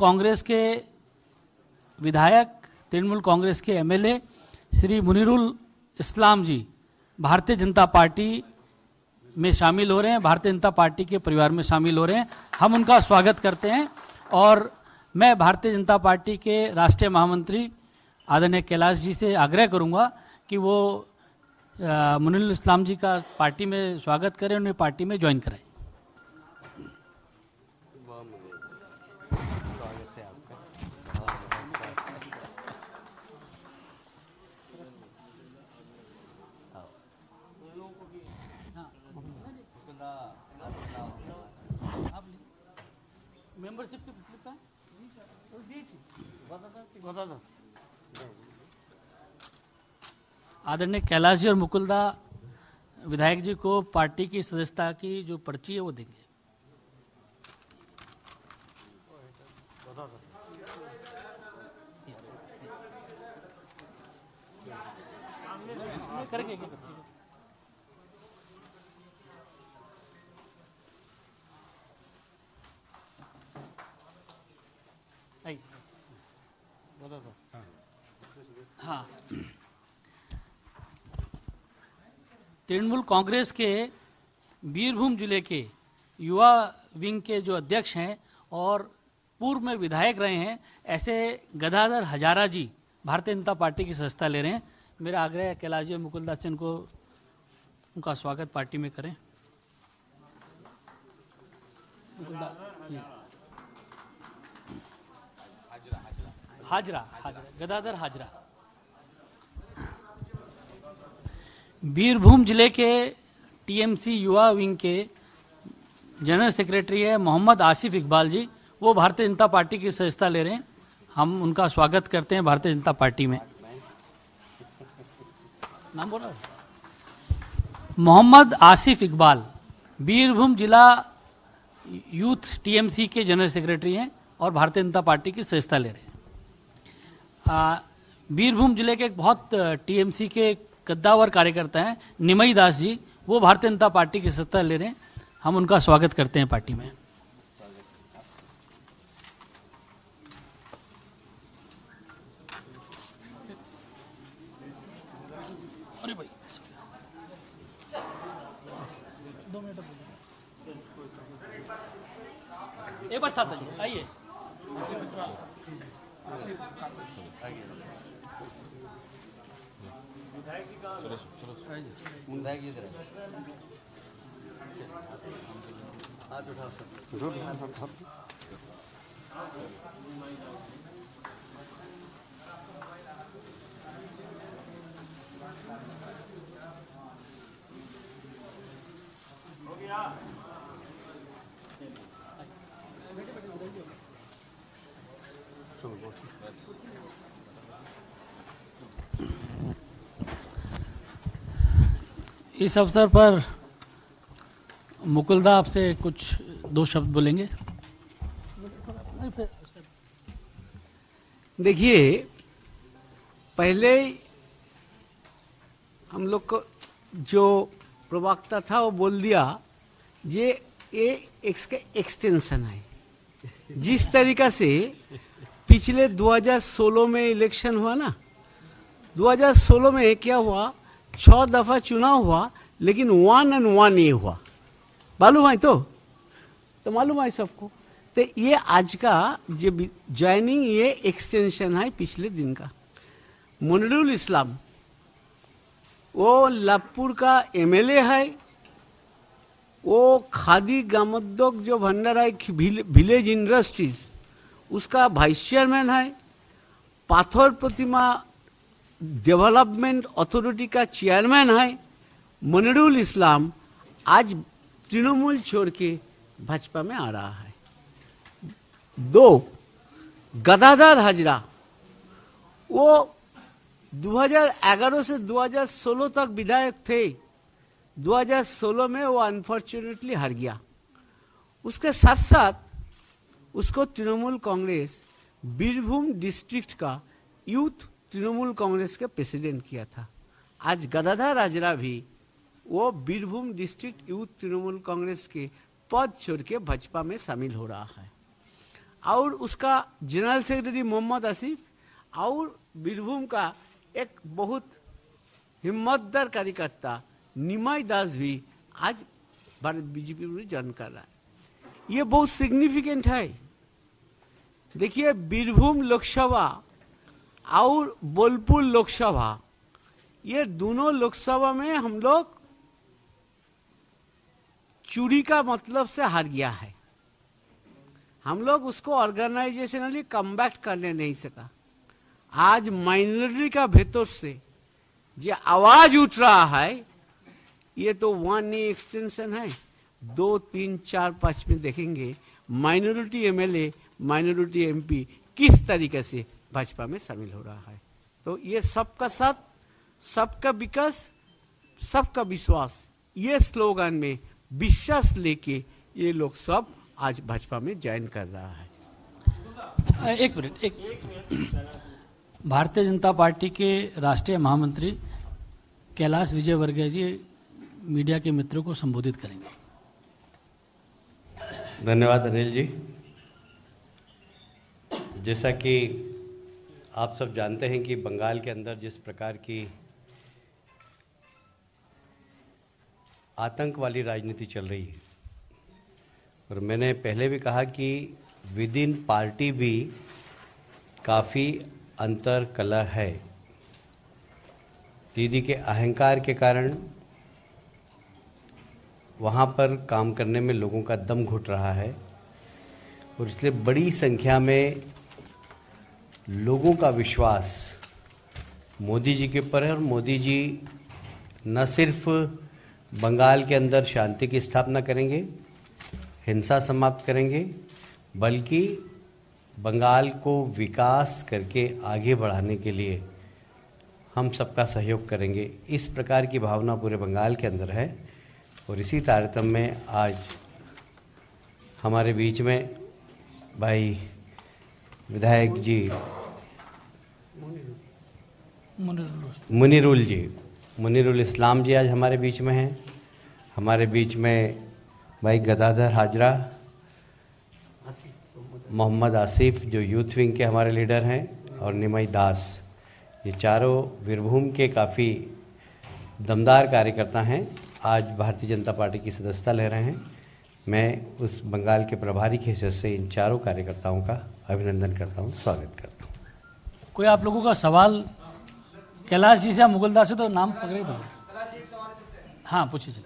कांग्रेस के विधायक तृणमूल कांग्रेस के एमएलए श्री मुनिरुल इस्लाम जी भारतीय जनता पार्टी में शामिल हो रहे हैं भारतीय जनता पार्टी के परिवार में शामिल हो रहे हैं हम उनका स्वागत करते हैं और मैं भारतीय जनता पार्टी के राष्ट्रीय महामंत्री आदरणीय कैलाश जी से आग्रह करूंगा कि वो मुनिल इस्लाम जी का पार्टी में स्वागत करें उन्हें पार्टी में ज्वाइन कराएं आदरणीय कैलाश जी और मुकुलदा विधायक जी को पार्टी की सदस्यता की जो पर्ची है वो देंगे करेंगे हाँ तृणमूल कांग्रेस के बीरभूम जिले के युवा विंग के जो अध्यक्ष हैं और पूर्व में विधायक रहे हैं ऐसे गदाधर हजारा जी भारतीय जनता पार्टी की संस्था ले रहे हैं मेरा आग्रह है कैलाश जी और मुकुलदास चंद को उनका स्वागत पार्टी में करें मुकुलदास हाजरा हाजरा गदाधर हाजरा बीरभूम जिले के टीएमसी युवा विंग के जनरल सेक्रेटरी है मोहम्मद आसिफ इकबाल जी वो भारतीय जनता पार्टी की सदस्यता ले रहे हैं हम उनका स्वागत करते हैं भारतीय जनता पार्टी में नाम बोला मोहम्मद आसिफ इकबाल बीरभूम जिला यूथ टीएमसी के जनरल सेक्रेटरी हैं और भारतीय जनता पार्टी की सदस्यता ले रहे हैं बीरभूम जिले के एक बहुत टीएमसी के कद्दावर कार्यकर्ता हैं निमई दास जी वो भारतीय जनता पार्टी की सत्ता ले रहे हैं हम उनका स्वागत करते हैं पार्टी में एक बार साथ आइए चलो चलो मुंदाई की इधर हाथ उठाओ सब जरूर हाथ उठाओ हो गया इस अवसर पर मुकुलदा आपसे कुछ दो शब्द बोलेंगे देखिए पहले हम लोग को जो प्रवक्ता था वो बोल दिया ये ये इसका एक्सटेंशन है जिस तरीका से पिछले 2016 में इलेक्शन हुआ ना 2016 में क्या हुआ छ दफ़ा चुनाव हुआ लेकिन वन एंड वन ये हुआ मालूम है तो तो मालूम है सबको तो ये आज का जो ज्वाइनिंग ये एक्सटेंशन है पिछले दिन का मुनरुल इस्लाम वो लखपुर का एमएलए है वो खादी ग्रामोद्योग जो भंडार है विलेज इंडस्ट्रीज़ उसका वाइस चेयरमैन है पाथर प्रतिमा डेवलपमेंट अथॉरिटी का चेयरमैन है मनरुल इस्लाम आज तृणमूल छोड़ के भाजपा में आ रहा है दो गदाधर हजरा वो 2011 से 2016 तक विधायक थे 2016 में वो अनफॉर्चुनेटली हार गया उसके साथ साथ उसको तृणमूल कांग्रेस बीरभूम डिस्ट्रिक्ट का यूथ तृणमूल कांग्रेस के प्रेसिडेंट किया था आज गदाधर राजरा भी वो बीरभूम डिस्ट्रिक्ट यूथ तृणमूल कांग्रेस के पद छोड़ के भाजपा में शामिल हो रहा है और उसका जनरल सेक्रेटरी मोहम्मद आसिफ और बीरभूम का एक बहुत हिम्मतदार कार्यकर्ता निमाय दास भी आज भारत बीजेपी में ज्वाइन कर रहा है ये बहुत सिग्निफिकेंट है देखिए बीरभूम लोकसभा और बोलपुर लोकसभा ये दोनों लोकसभा में हम लोग चूड़ी का मतलब से हार गया है हम लोग उसको ऑर्गेनाइजेशनली कम्बैक्ट करने नहीं सका आज माइनॉरिटी का भेतर से जो आवाज उठ रहा है ये तो वन ई एक्सटेंशन है दो तीन चार पांच में देखेंगे माइनॉरिटी एमएलए माइनॉरिटी एमपी किस तरीके से भाजपा में शामिल हो रहा है तो ये सबका साथ सबका विकास सबका विश्वास ये स्लोगन में विश्वास लेके ये लोग सब आज भाजपा में ज्वाइन कर रहा है एक मिनट एक, भारतीय जनता पार्टी के राष्ट्रीय महामंत्री कैलाश विजय विजयवर्गीय जी मीडिया के मित्रों को संबोधित करेंगे धन्यवाद अनिल जी जैसा कि आप सब जानते हैं कि बंगाल के अंदर जिस प्रकार की आतंक वाली राजनीति चल रही है और मैंने पहले भी कहा कि विद इन पार्टी भी काफ़ी अंतर कला है दीदी के अहंकार के कारण वहाँ पर काम करने में लोगों का दम घुट रहा है और इसलिए बड़ी संख्या में लोगों का विश्वास मोदी जी के ऊपर है और मोदी जी न सिर्फ बंगाल के अंदर शांति की स्थापना करेंगे हिंसा समाप्त करेंगे बल्कि बंगाल को विकास करके आगे बढ़ाने के लिए हम सबका सहयोग करेंगे इस प्रकार की भावना पूरे बंगाल के अंदर है और इसी तारतम्य में आज हमारे बीच में भाई विधायक जी मुनिरुल जी मुनिरुल इस्लाम जी आज हमारे बीच में हैं हमारे बीच में भाई गदाधर हाजरा मोहम्मद आसिफ जो यूथ विंग के हमारे लीडर हैं और निमई दास ये चारों वीरभूम के काफ़ी दमदार कार्यकर्ता हैं आज भारतीय जनता पार्टी की सदस्यता ले रहे हैं मैं उस बंगाल के प्रभारी के हिस्से से इन चारों कार्यकर्ताओं का अभिनंदन करता हूँ स्वागत करता हूँ कोई आप लोगों का सवाल कैलाश जी से या मुगल दास से तो नाम पकड़े हाँ पूछिए जी